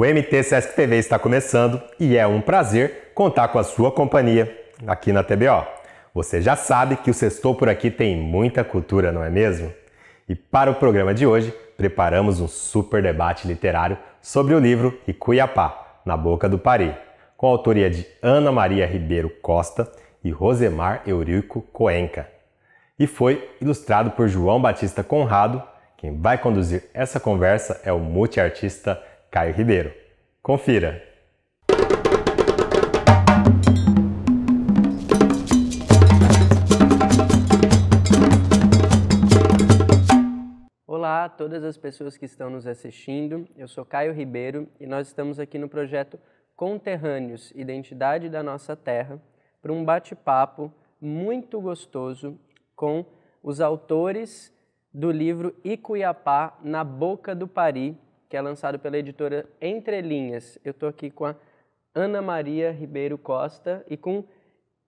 O MT Sesc TV está começando e é um prazer contar com a sua companhia aqui na TBO. Você já sabe que o Sextou por aqui tem muita cultura, não é mesmo? E para o programa de hoje, preparamos um super debate literário sobre o livro E Cuiapá, na boca do Pari, com a autoria de Ana Maria Ribeiro Costa e Rosemar Eurico Coenca. E foi ilustrado por João Batista Conrado. Quem vai conduzir essa conversa é o multiartista Caio Ribeiro. Confira! Olá a todas as pessoas que estão nos assistindo. Eu sou Caio Ribeiro e nós estamos aqui no projeto Conterrâneos Identidade da Nossa Terra para um bate-papo muito gostoso com os autores do livro Icuiapá na Boca do Pari, que é lançado pela editora Entre Linhas. Eu estou aqui com a Ana Maria Ribeiro Costa e com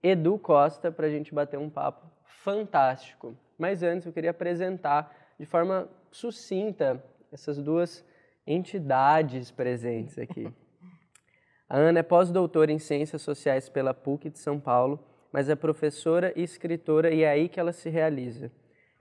Edu Costa para a gente bater um papo fantástico. Mas antes eu queria apresentar de forma sucinta essas duas entidades presentes aqui. A Ana é pós-doutora em Ciências Sociais pela PUC de São Paulo, mas é professora e escritora e é aí que ela se realiza.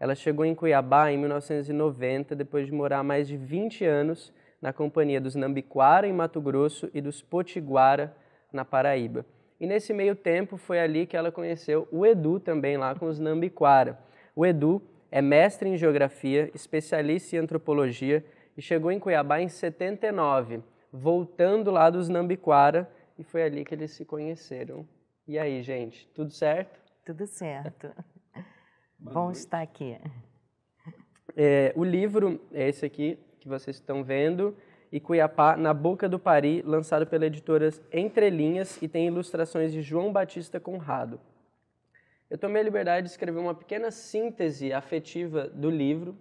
Ela chegou em Cuiabá em 1990, depois de morar mais de 20 anos na companhia dos Nambiquara, em Mato Grosso, e dos Potiguara, na Paraíba. E nesse meio tempo foi ali que ela conheceu o Edu também, lá com os Nambiquara. O Edu é mestre em geografia, especialista em antropologia e chegou em Cuiabá em 79, voltando lá dos Nambiquara, e foi ali que eles se conheceram. E aí, gente, tudo certo? Tudo certo. Boa Bom noite. estar aqui. É, o livro é esse aqui que vocês estão vendo, e Cuiapá na Boca do Pari, lançado pela editora Entrelinhas e tem ilustrações de João Batista Conrado. Eu tomei a liberdade de escrever uma pequena síntese afetiva do livro,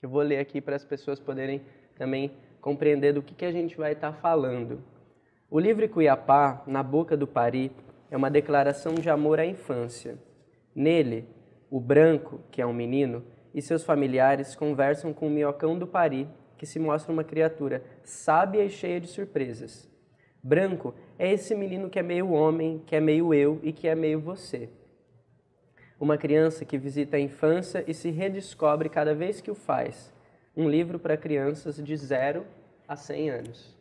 que eu vou ler aqui para as pessoas poderem também compreender do que, que a gente vai estar tá falando. O livro Cuiapá, na Boca do Pari, é uma declaração de amor à infância. Nele, o branco, que é um menino, e seus familiares conversam com o minhocão do Pari, que se mostra uma criatura sábia e cheia de surpresas. Branco é esse menino que é meio homem, que é meio eu e que é meio você. Uma criança que visita a infância e se redescobre cada vez que o faz. Um livro para crianças de 0 a 100 anos.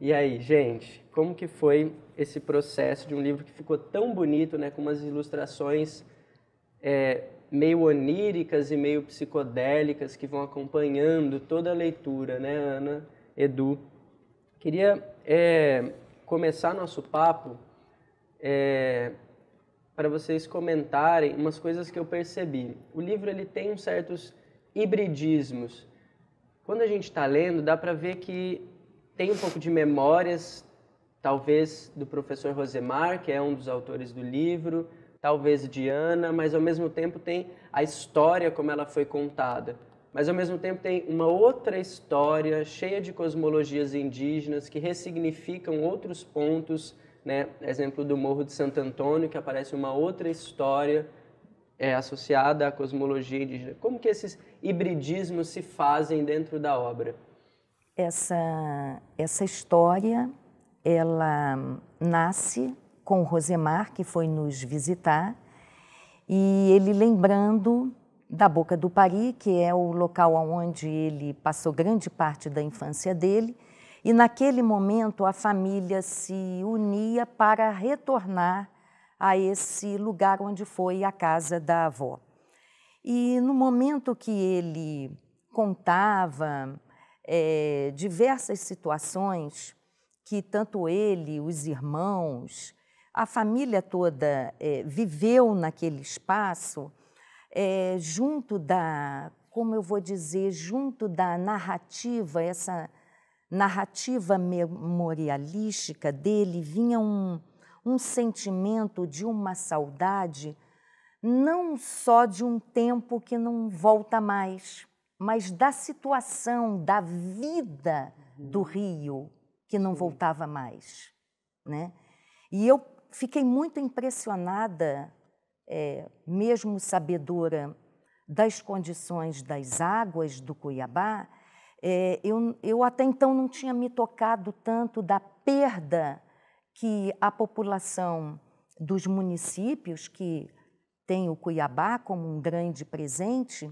E aí, gente, como que foi esse processo de um livro que ficou tão bonito, né, com umas ilustrações é, meio oníricas e meio psicodélicas que vão acompanhando toda a leitura, né, Ana, Edu? Queria é, começar nosso papo é, para vocês comentarem umas coisas que eu percebi. O livro ele tem uns certos hibridismos. Quando a gente está lendo, dá para ver que tem um pouco de memórias, talvez do professor Rosemar, que é um dos autores do livro, talvez de Ana, mas ao mesmo tempo tem a história como ela foi contada. Mas ao mesmo tempo tem uma outra história cheia de cosmologias indígenas que ressignificam outros pontos, né? Exemplo do Morro de Santo Antônio, que aparece uma outra história é, associada à cosmologia indígena. Como que esses hibridismos se fazem dentro da obra? Essa, essa história, ela nasce com o Rosemar, que foi nos visitar, e ele lembrando da Boca do Pari, que é o local onde ele passou grande parte da infância dele, e naquele momento a família se unia para retornar a esse lugar onde foi a casa da avó. E no momento que ele contava é, diversas situações que tanto ele, os irmãos, a família toda é, viveu naquele espaço, é, junto da, como eu vou dizer, junto da narrativa, essa narrativa memorialística dele, vinha um, um sentimento de uma saudade, não só de um tempo que não volta mais, mas da situação, da vida do uhum. Rio que não voltava mais, né? E eu fiquei muito impressionada, é, mesmo sabedora das condições das águas do Cuiabá, é, eu, eu até então não tinha me tocado tanto da perda que a população dos municípios que tem o Cuiabá como um grande presente,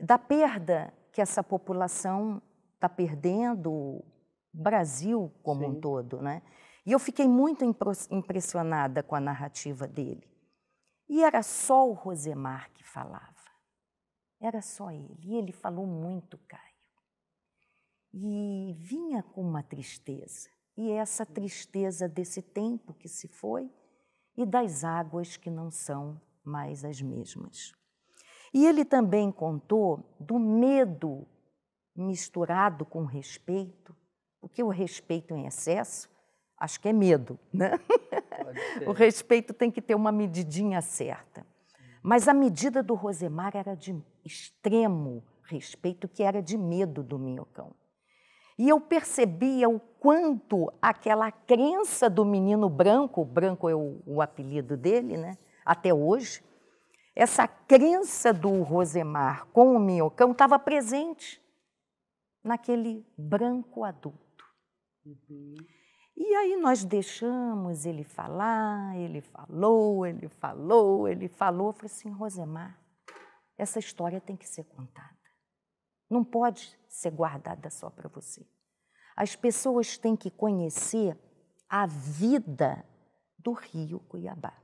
da perda que essa população está perdendo, o Brasil como Sim. um todo, né? E eu fiquei muito impressionada com a narrativa dele. E era só o Rosemar que falava. Era só ele. E ele falou muito, Caio. E vinha com uma tristeza. E é essa tristeza desse tempo que se foi e das águas que não são mais as mesmas. E ele também contou do medo misturado com respeito, porque o respeito em excesso Acho que é medo, né? O respeito tem que ter uma medidinha certa. Mas a medida do Rosemar era de extremo respeito, que era de medo do minhocão. E eu percebia o quanto aquela crença do menino branco, branco é o, o apelido dele, né? Até hoje, essa crença do Rosemar com o minhocão estava presente naquele branco adulto. Uhum. E aí nós deixamos ele falar, ele falou, ele falou, ele falou. Eu falei assim, Rosemar, essa história tem que ser contada. Não pode ser guardada só para você. As pessoas têm que conhecer a vida do Rio Cuiabá.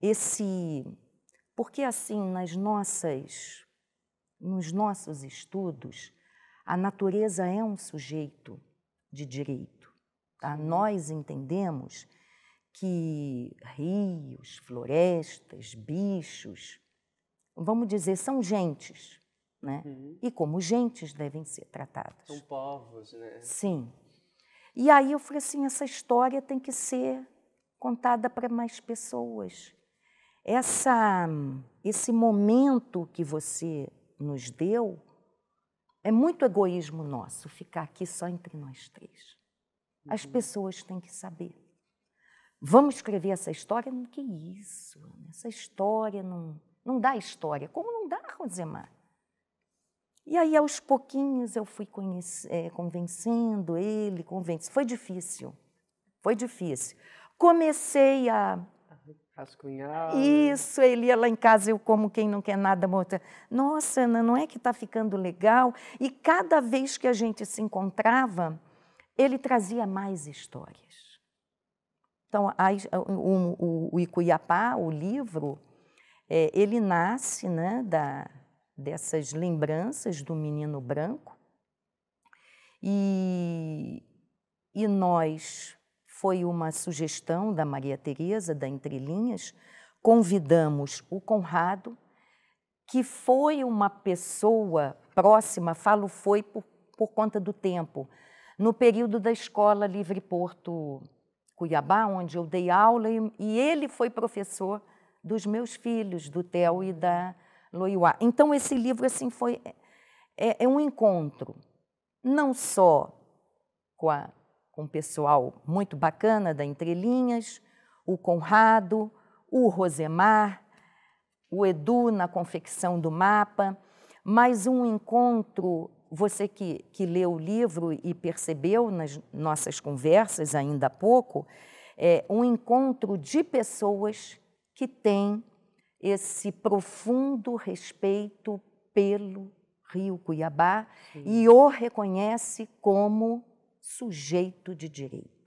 Esse porque assim nas nossas nos nossos estudos a natureza é um sujeito de direito Tá? Nós entendemos que rios, florestas, bichos, vamos dizer, são gentes. Né? Uhum. E como gentes devem ser tratadas. São povos, né? Sim. E aí eu falei assim: essa história tem que ser contada para mais pessoas. Essa, esse momento que você nos deu é muito egoísmo nosso ficar aqui só entre nós três. As pessoas têm que saber. Vamos escrever essa história? Não, que isso? Essa história não, não dá história. Como não dá, Rosemar? E aí, aos pouquinhos, eu fui é, convencendo ele, convencendo. Foi difícil, foi difícil. Comecei a. Rascunhar. Isso, ele ia lá em casa, eu como quem não quer nada, morta. Nossa, Ana, não é que está ficando legal? E cada vez que a gente se encontrava, ele trazia mais histórias. Então, a, o, o, o Icuiapá, o livro, é, ele nasce né, da, dessas lembranças do menino branco e, e nós, foi uma sugestão da Maria Tereza, da Entrelinhas, convidamos o Conrado, que foi uma pessoa próxima, falo foi por, por conta do tempo, no período da Escola Livre Porto Cuiabá, onde eu dei aula, e, ele foi professor dos meus filhos, do Theo e da Loiuá. Então, esse livro assim foi é, é, é um encontro, não só com, a, com o pessoal muito bacana da Entrelinhas, o Conrado, o Rosemar, o Edu na confecção do mapa, mas um encontro você que, que leu o livro e percebeu nas nossas conversas ainda há pouco, é um encontro de pessoas que têm esse profundo respeito pelo Rio Cuiabá Sim. e o reconhece como sujeito de direito.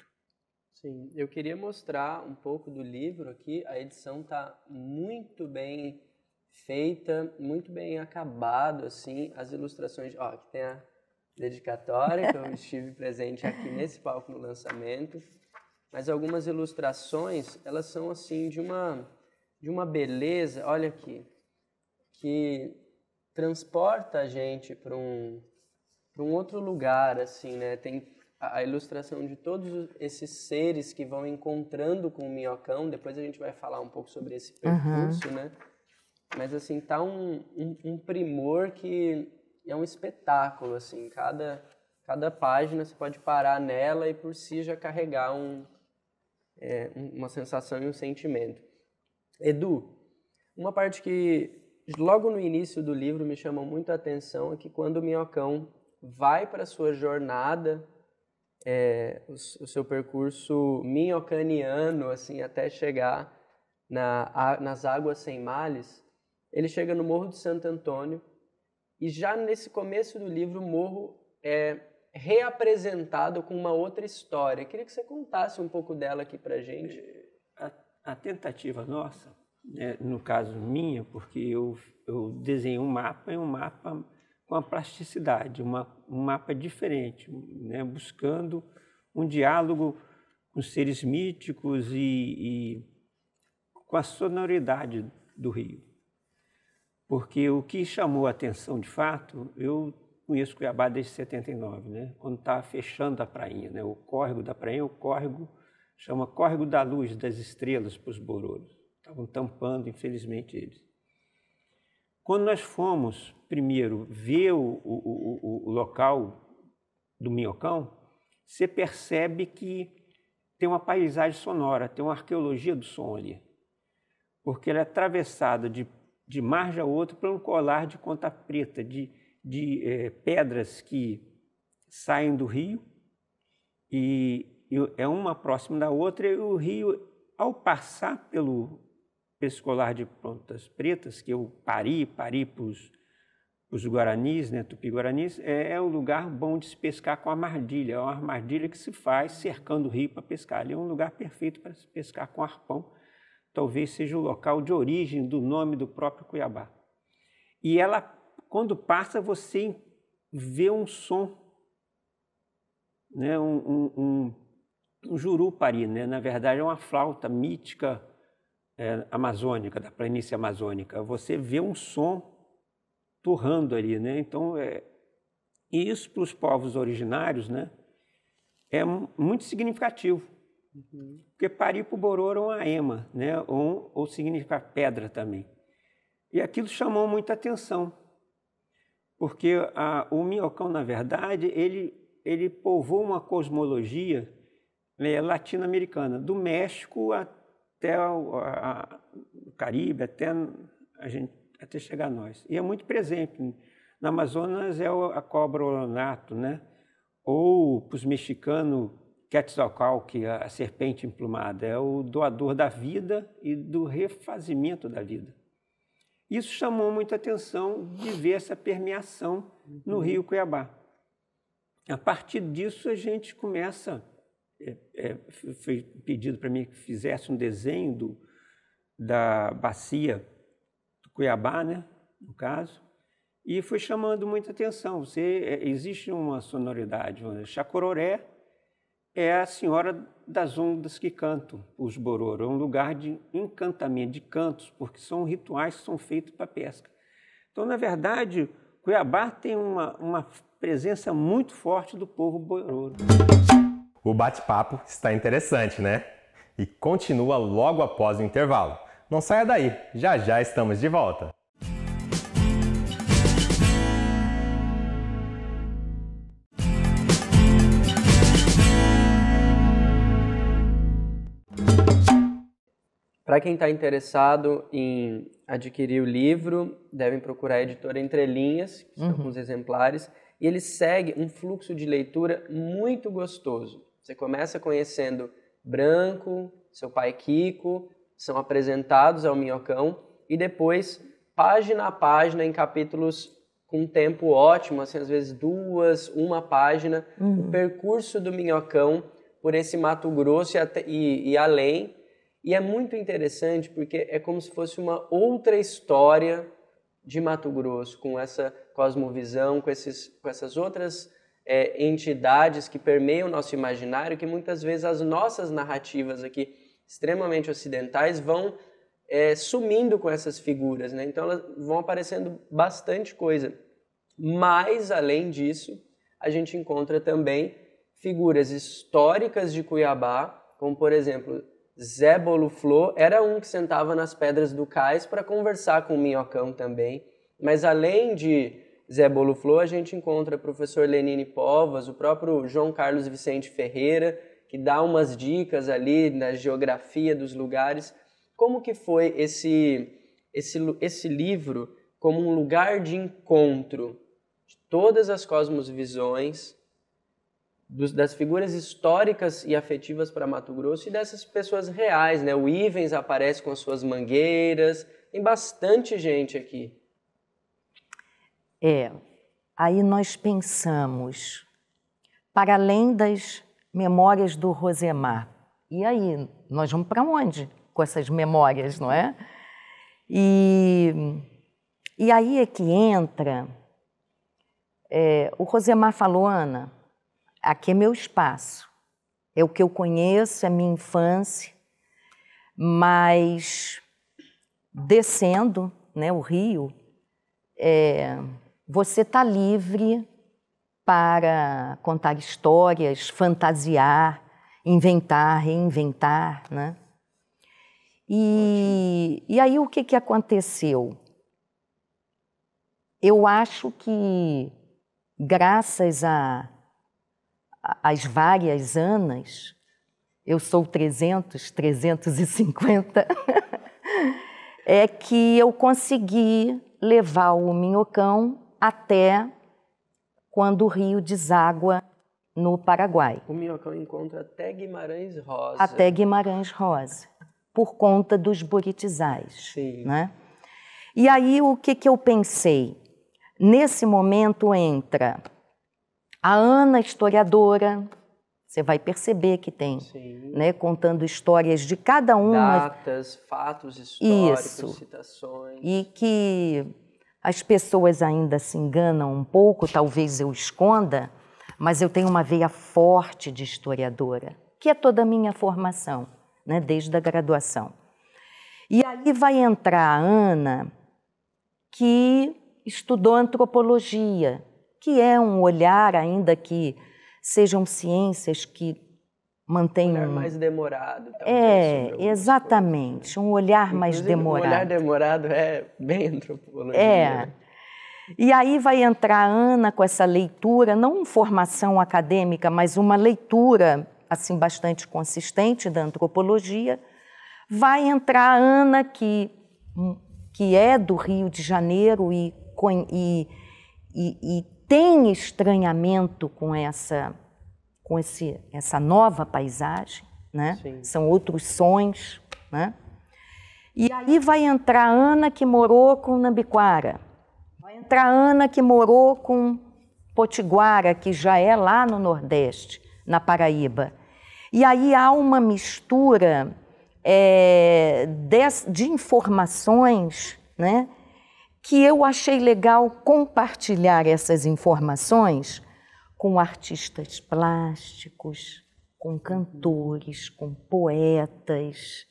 Sim, eu queria mostrar um pouco do livro aqui. A edição está muito bem feita, muito bem acabado, assim, as ilustrações. Ó, aqui tem a dedicatória, que eu estive presente aqui nesse palco no lançamento. Mas algumas ilustrações, elas são, assim, de uma, de uma beleza, olha aqui, que transporta a gente para um, para um outro lugar, assim, né? Tem a ilustração de todos esses seres que vão encontrando com o minhocão. Depois a gente vai falar um pouco sobre esse percurso, uhum. né? Mas, assim, tá um, um, um primor que é um espetáculo, assim. Cada, cada página você pode parar nela e por si já carregar um, é, uma sensação e um sentimento. Edu, uma parte que logo no início do livro me chamou muito a atenção é que quando o minhocão vai para sua jornada, é, o, o, seu percurso minhocaniano, assim, até chegar na, a, nas águas sem males, ele chega no Morro de Santo Antônio e já nesse começo do livro o morro é reapresentado com uma outra história. Eu queria que você contasse um pouco dela aqui para gente. A, a, tentativa nossa, né, no caso minha, porque eu, eu desenhei um mapa e um mapa com a plasticidade, uma, um mapa diferente, né, buscando um diálogo com seres míticos e, e com a sonoridade do rio porque o que chamou a atenção de fato, eu conheço Cuiabá desde 79, né? quando estava tá fechando a prainha. Né? O córrego da prainha, o córrego, chama Córrego da Luz das Estrelas para os Bororos. Estavam tampando, infelizmente, eles. Quando nós fomos, primeiro, ver o, o, o, o local do Minhocão, você percebe que tem uma paisagem sonora, tem uma arqueologia do som ali, porque ela é atravessada de de margem a outra para um colar de conta preta, de, de é, pedras que saem do rio e, e é uma próxima da outra e o rio, ao passar pelo esse colar de pontas pretas, que eu pari, pari para os guaranis, né, tupi-guaranis, é, é, um lugar bom de se pescar com armadilha. É uma armadilha que se faz cercando o rio para pescar. Ali é um lugar perfeito para se pescar com arpão talvez seja o local de origem do nome do próprio Cuiabá. E ela, quando passa, você vê um som, né? um, um, um, um jurupari, né? na verdade é uma flauta mítica é, amazônica, da planície amazônica. Você vê um som torrando ali, né? Então, é, isso para os povos originários, né? É muito significativo. Uhum. Porque Paripo Bororo é uma ema, né? ou, ou significa pedra também. E aquilo chamou muita atenção, porque a, o minhocão, na verdade, ele, ele povoou uma cosmologia né, latino-americana, do México até o, a, Caribe, até, a gente, até chegar a nós. E é muito presente. Na Amazonas é a cobra olonato, né? ou para os mexicanos Quetzalcoatl, que é a serpente emplumada, é o doador da vida e do refazimento da vida. Isso chamou muita atenção de ver essa permeação no uhum. Rio Cuiabá. A partir disso, a gente começa. É, é, foi pedido para mim que fizesse um desenho do, da bacia do Cuiabá, né, no caso, e foi chamando muita atenção. Você, é, existe uma sonoridade, uma chacororé, é a Senhora das Ondas que Cantam, os Bororo. É um lugar de encantamento, de cantos, porque são rituais que são feitos para pesca. Então, na verdade, Cuiabá tem uma, uma presença muito forte do povo Bororo. O bate-papo está interessante, né? E continua logo após o intervalo. Não saia daí, já já estamos de volta. Para quem está interessado em adquirir o livro, devem procurar a editora Linhas, que uhum. estão com os exemplares, e ele segue um fluxo de leitura muito gostoso. Você começa conhecendo Branco, seu pai Kiko, são apresentados ao Minhocão, e depois, página a página, em capítulos com um tempo ótimo, assim, às vezes duas, uma página, uhum. o percurso do Minhocão por esse Mato Grosso e, até, e, e além, e é muito interessante porque é como se fosse uma outra história de Mato Grosso, com essa cosmovisão, com, esses, com essas outras é, entidades que permeiam o nosso imaginário, que muitas vezes as nossas narrativas aqui, extremamente ocidentais, vão é, sumindo com essas figuras, né? Então elas vão aparecendo bastante coisa. Mas, além disso, a gente encontra também figuras históricas de Cuiabá, como, por exemplo, Zé Boluflô era um que sentava nas pedras do cais para conversar com o Minhocão também. Mas além de Zé Boluflô, a gente encontra o professor Lenine Povas, o próprio João Carlos Vicente Ferreira, que dá umas dicas ali na geografia dos lugares. Como que foi esse, esse, esse livro como um lugar de encontro de todas as cosmovisões dos, das figuras históricas e afetivas para Mato Grosso e dessas pessoas reais, né? O Ivens aparece com as suas mangueiras, tem bastante gente aqui. É, aí nós pensamos, para além das memórias do Rosemar, e aí nós vamos para onde com essas memórias, não é? E, e aí é que entra. É, o Rosemar falou, Ana, aqui é meu espaço, é o que eu conheço, é minha infância, mas descendo né, o rio, é, você está livre para contar histórias, fantasiar, inventar, reinventar, né? E, e aí o que, que aconteceu? Eu acho que graças a as várias Anas, eu sou 300, 350, é que eu consegui levar o Minhocão até quando o rio deságua no Paraguai. O Minhocão encontra até Guimarães Rosa. Até Guimarães Rosa, por conta dos buritizais. Sim. Né? E aí o que, que eu pensei? Nesse momento entra a Ana, historiadora, você vai perceber que tem, Sim. né? Contando histórias de cada uma. Datas, fatos históricos, Isso. citações. E que as pessoas ainda se enganam um pouco, talvez eu esconda, mas eu tenho uma veia forte de historiadora, que é toda a minha formação, né? Desde a graduação. E aí vai entrar a Ana, que estudou antropologia que é um olhar, ainda que sejam ciências que mantenham um olhar mais demorado. Talvez, é, exatamente, um olhar Inclusive, mais demorado. Um olhar demorado é bem antropologia. É. E aí vai entrar a Ana com essa leitura, não formação acadêmica, mas uma leitura assim bastante consistente da antropologia. Vai entrar a Ana que que é do Rio de Janeiro e, e, e, e tem estranhamento com essa com esse, essa nova paisagem, né? São outros sons, né? E aí vai entrar Ana que morou com Nambiquara, vai entrar Ana que morou com Potiguara, que já é lá no Nordeste, na Paraíba. E aí há uma mistura é, eh, de, de informações, né? que eu achei legal compartilhar essas informações com artistas plásticos, com cantores, com poetas,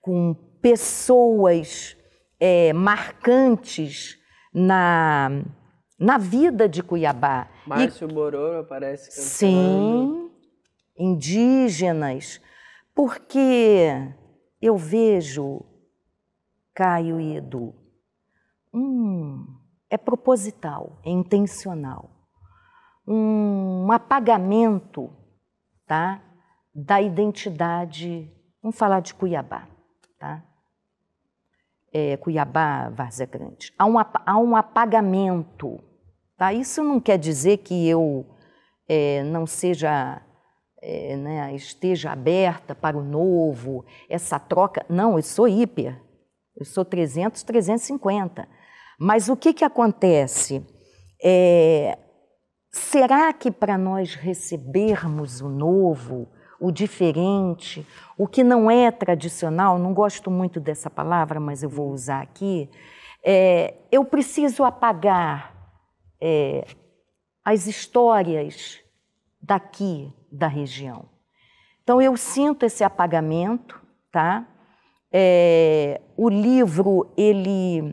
com pessoas é, marcantes na, na vida de Cuiabá. Márcio e, Bororo aparece cantando. Sim, indígenas, porque eu vejo Caio e Edu um, é proposital, é intencional, um apagamento tá, da identidade. Vamos falar de Cuiabá, tá? É, Cuiabá, Várzea Grande. Há um, há um apagamento, tá? Isso não quer dizer que eu é, não seja é, né, esteja aberta para o novo, essa troca. Não, eu sou hiper, eu sou 300, 350. Mas o que, que acontece? É, será que para nós recebermos o novo, o diferente, o que não é tradicional, não gosto muito dessa palavra, mas eu vou usar aqui, é, eu preciso apagar é, as histórias daqui da região. Então eu sinto esse apagamento, tá? É, o livro ele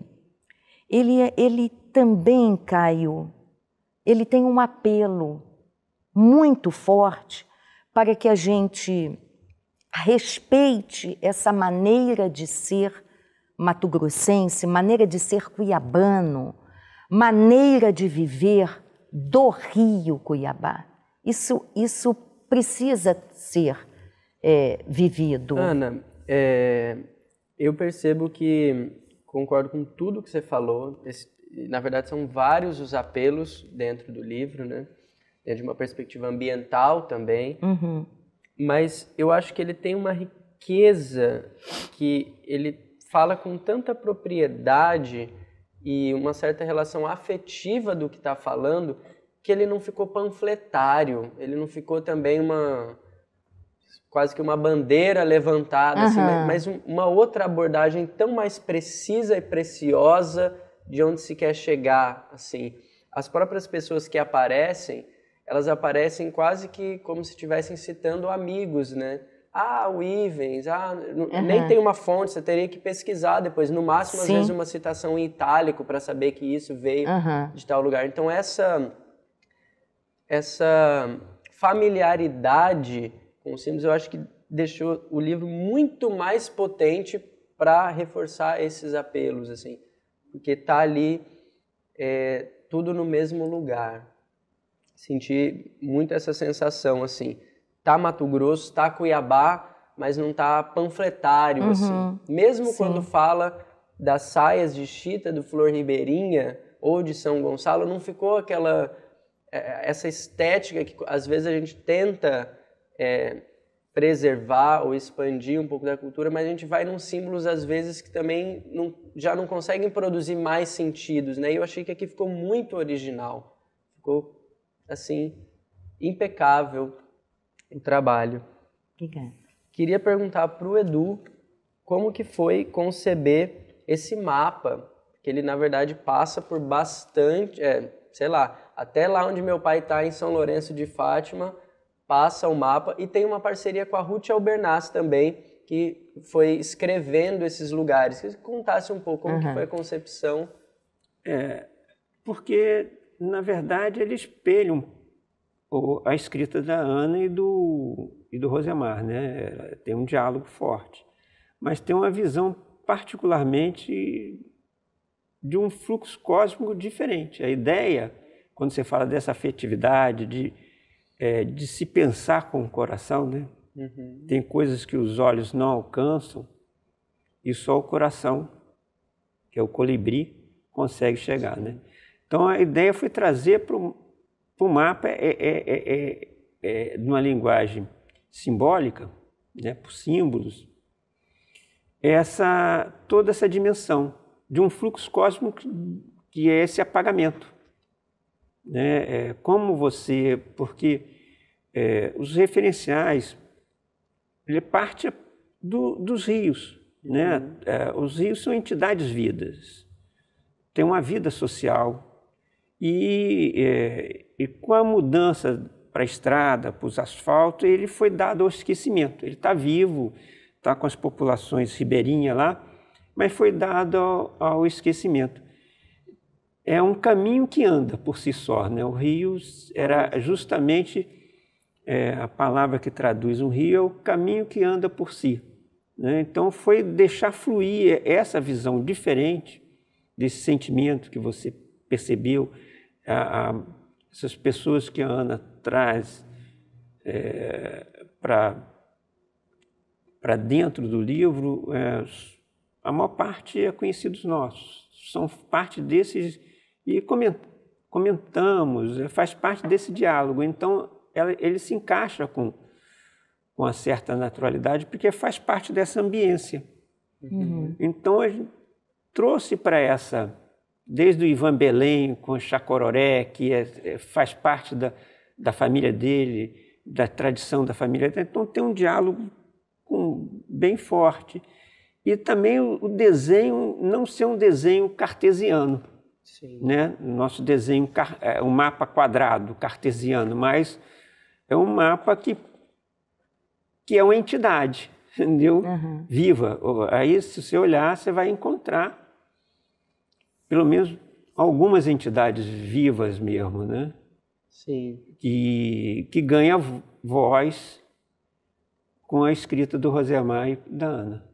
ele, é, ele também, Caio, ele tem um apelo muito forte para que a gente respeite essa maneira de ser matogrossense, maneira de ser cuiabano, maneira de viver do Rio Cuiabá. Isso, isso precisa ser é, vivido. Ana, é, eu percebo que concordo com tudo que você falou. Esse, na verdade, são vários os apelos dentro do livro, né? É de uma perspectiva ambiental também. Uhum. Mas eu acho que ele tem uma riqueza que ele fala com tanta propriedade e uma certa relação afetiva do que está falando que ele não ficou panfletário, ele não ficou também uma quase que uma bandeira levantada, uhum. assim, mas uma outra abordagem tão mais precisa e preciosa de onde se quer chegar, assim. As próprias pessoas que aparecem, elas aparecem quase que como se estivessem citando amigos, né? Ah, o Ivens, ah, uhum. nem tem uma fonte, você teria que pesquisar depois, no máximo, Sim. às vezes, uma citação em itálico para saber que isso veio uhum. de tal lugar. Então, essa, essa familiaridade com os símbolos, eu acho que deixou o livro muito mais potente para reforçar esses apelos, assim, porque tá ali é, tudo no mesmo lugar. Senti muito essa sensação, assim, tá Mato Grosso, tá Cuiabá, mas não tá panfletário, uhum. assim. Mesmo Sim. quando fala das saias de Chita, do Flor Ribeirinha ou de São Gonçalo, não ficou aquela é, essa estética que às vezes a gente tenta é, preservar ou expandir um pouco da cultura, mas a gente vai num símbolos às vezes que também não, já não conseguem produzir mais sentidos, né? E eu achei que aqui ficou muito original, ficou assim impecável o trabalho. Obrigada. Queria perguntar para o Edu como que foi conceber esse mapa, que ele na verdade passa por bastante, é, sei lá, até lá onde meu pai está em São Lourenço de Fátima passa o mapa e tem uma parceria com a Ruth Albernaz também, que foi escrevendo esses lugares. Que contasse um pouco como uhum. foi a concepção. É, porque, na verdade, ele espelha a escrita da Ana e do, e do Rosemar, né? Tem um diálogo forte, mas tem uma visão particularmente de um fluxo cósmico diferente. A ideia, quando você fala dessa afetividade, de é, de se pensar com o coração, né? Uhum. Tem coisas que os olhos não alcançam e só o coração, que é o colibri, consegue chegar, Sim. né? Então a ideia foi trazer para o mapa é, é, é, é, numa linguagem simbólica, né, por símbolos, essa toda essa dimensão de um fluxo cósmico que é esse apagamento né? É, como você, porque é, os referenciais, ele parte do, dos rios, né? uhum. né? É, os rios são entidades vidas, tem uma vida social e, é, e com a mudança para a estrada, para os asfaltos, ele foi dado ao esquecimento. Ele está vivo, está com as populações ribeirinhas lá, mas foi dado ao, ao esquecimento é um caminho que anda por si só. Né? O rio era justamente é, a palavra que traduz um rio é o caminho que anda por si. Né? Então foi deixar fluir essa visão diferente desse sentimento que você percebeu, a, a, essas pessoas que a Ana traz é, para dentro do livro, é, a maior parte é conhecidos nossos, são parte desses e comentamos, eh, faz parte desse diálogo. Então, ela, ele se encaixa com, com uma certa naturalidade, porque faz parte dessa ambiência. Uhum. Então, a gente trouxe para essa, desde o Ivan Belém com o Chacororé, que é, é, faz parte da, da família dele, da tradição da família dele. Então, tem um diálogo com, bem forte. E também o desenho não ser um desenho cartesiano né? Nosso desenho é um mapa quadrado, cartesiano, mas é um mapa que, que é uma entidade, entendeu? Uhum. Viva. Aí, se você olhar, você vai encontrar pelo menos algumas entidades vivas mesmo, né? Sim. Que, que ganha voz com a escrita do Rosemar e da Ana.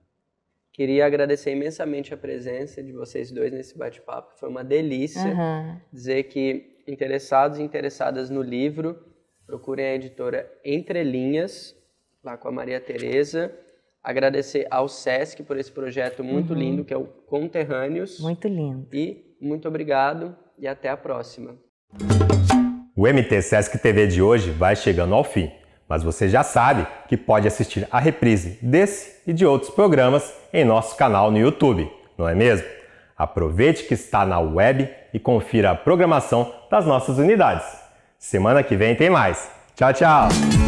Queria agradecer imensamente a presença de vocês dois nesse bate-papo, foi uma delícia. Uhum. Dizer que interessados e interessadas no livro, procurem a editora Entre Linhas, lá com a Maria Tereza. Agradecer ao SESC por esse projeto muito uhum. lindo que é o Conterrâneos. Muito lindo. E muito obrigado e até a próxima. O MT Sesc TV de hoje vai chegando ao fim. Mas você já sabe que pode assistir a reprise desse e de outros programas em nosso canal no YouTube, não é mesmo? Aproveite que está na web e confira a programação das nossas unidades. Semana que vem tem mais. Tchau, tchau!